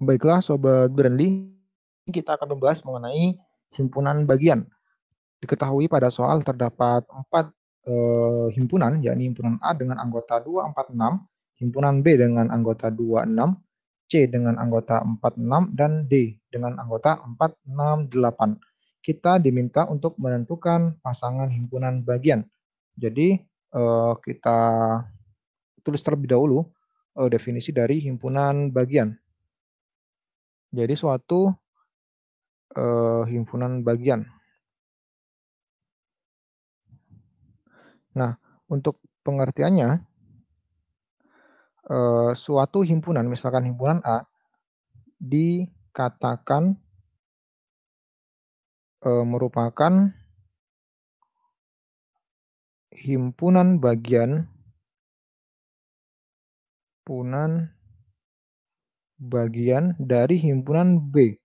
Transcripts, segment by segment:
Baiklah Sobat Brandly, kita akan membahas mengenai himpunan bagian. Diketahui pada soal terdapat empat eh, himpunan, yakni himpunan A dengan anggota 246, himpunan B dengan anggota 26, C dengan anggota 46, dan D dengan anggota 468. Kita diminta untuk menentukan pasangan himpunan bagian. Jadi eh, kita tulis terlebih dahulu eh, definisi dari himpunan bagian jadi suatu uh, himpunan bagian. Nah, untuk pengertiannya, uh, suatu himpunan, misalkan himpunan A, dikatakan uh, merupakan himpunan bagian punan bagian dari himpunan B.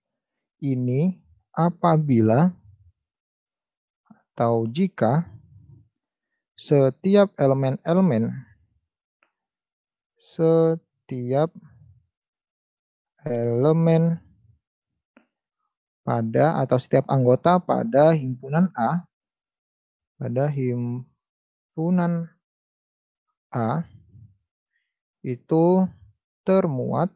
Ini apabila atau jika setiap elemen-elemen setiap elemen pada atau setiap anggota pada himpunan A pada himpunan A itu termuat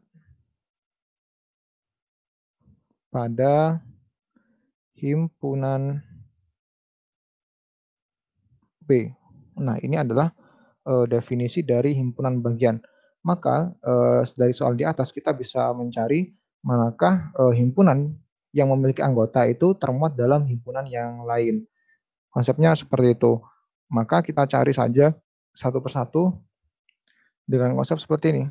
pada himpunan B. Nah, ini adalah e, definisi dari himpunan bagian. Maka e, dari soal di atas kita bisa mencari manakah e, himpunan yang memiliki anggota itu termuat dalam himpunan yang lain. Konsepnya seperti itu. Maka kita cari saja satu persatu dengan konsep seperti ini.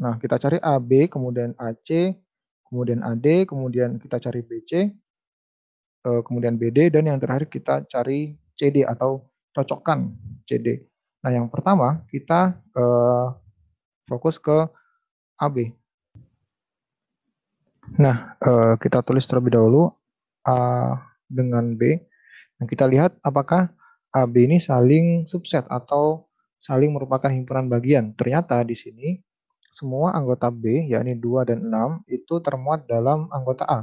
Nah, kita cari AB, kemudian AC, kemudian AD, kemudian kita cari BC, eh, kemudian BD, dan yang terakhir kita cari CD atau cocokkan CD. Nah, yang pertama kita eh, fokus ke AB. Nah, eh, kita tulis terlebih dahulu A dengan B. Nah, kita lihat apakah AB ini saling subset atau saling merupakan himpunan bagian. Ternyata di sini semua anggota B, yakni 2 dan 6, itu termuat dalam anggota A.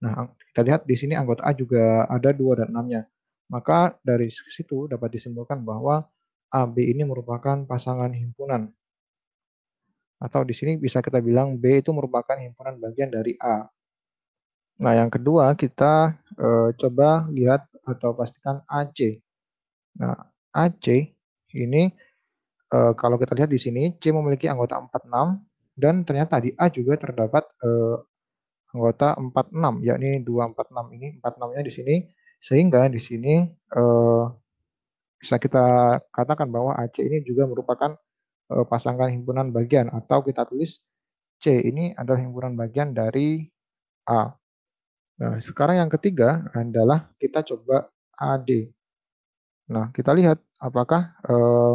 Nah, kita lihat di sini anggota A juga ada 2 dan 6-nya. Maka dari situ dapat disimpulkan bahwa AB ini merupakan pasangan himpunan. Atau di sini bisa kita bilang B itu merupakan himpunan bagian dari A. Nah, yang kedua kita e, coba lihat atau pastikan AC. Nah, AC ini uh, kalau kita lihat di sini C memiliki anggota 46 dan ternyata di A juga terdapat uh, anggota 46 yakni 246 ini 46-nya di sini sehingga di sini uh, bisa kita katakan bahwa AC ini juga merupakan uh, pasangan himpunan bagian atau kita tulis C ini adalah himpunan bagian dari A. Nah, sekarang yang ketiga adalah kita coba AD. Nah, kita lihat apakah eh,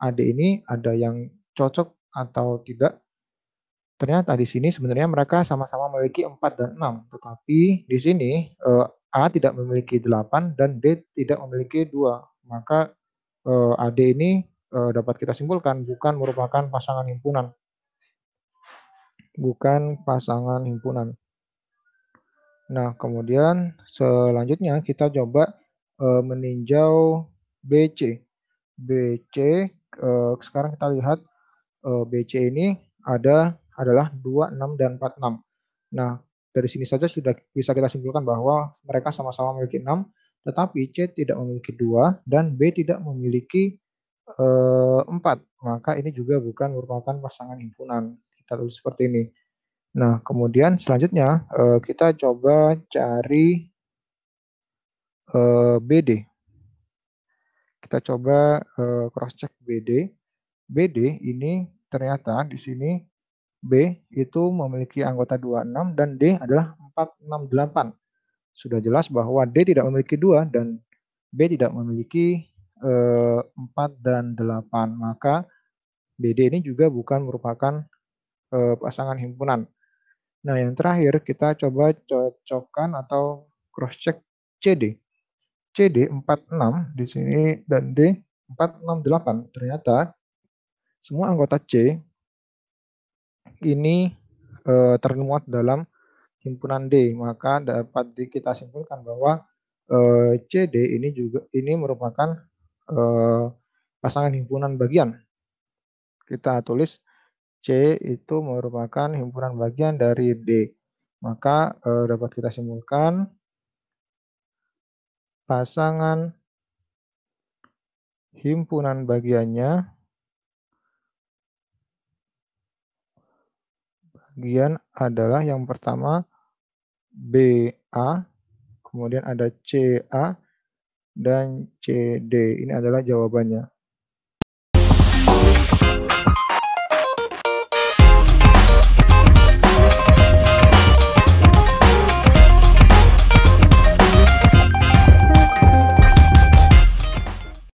AD ini ada yang cocok atau tidak. Ternyata di sini sebenarnya mereka sama-sama memiliki 4 dan 6, tetapi di sini eh, A tidak memiliki 8 dan D tidak memiliki 2. Maka eh, AD ini eh, dapat kita simpulkan bukan merupakan pasangan himpunan. Bukan pasangan himpunan. Nah, kemudian selanjutnya kita coba meninjau BC. BC uh, sekarang kita lihat uh, eh, BC ini ada adalah 2, 6, dan 4, 6. Nah, dari sini saja sudah bisa kita simpulkan bahwa mereka sama-sama memiliki 6, tetapi C tidak memiliki 2 dan B tidak memiliki uh, eh, 4. Maka ini juga bukan merupakan pasangan himpunan. Kita tulis seperti ini. Nah, kemudian selanjutnya uh, kita coba cari uh, BD. Kita coba eh, cross check BD. BD ini ternyata di sini B itu memiliki anggota 26 dan D adalah 468. Sudah jelas bahwa D tidak memiliki 2 dan B tidak memiliki 4 eh, dan 8. Maka BD ini juga bukan merupakan eh, pasangan himpunan. Nah, yang terakhir kita coba cocokkan atau cross check CD. CD 46 di sini dan D 468. Ternyata semua anggota C ini e, termuat dalam himpunan D, maka dapat kita simpulkan bahwa e, eh, CD ini juga ini merupakan e, pasangan himpunan bagian. Kita tulis C itu merupakan himpunan bagian dari D. Maka e, dapat kita simpulkan pasangan, himpunan bagiannya, bagian adalah yang pertama BA, kemudian ada CA, dan CD. Ini adalah jawabannya.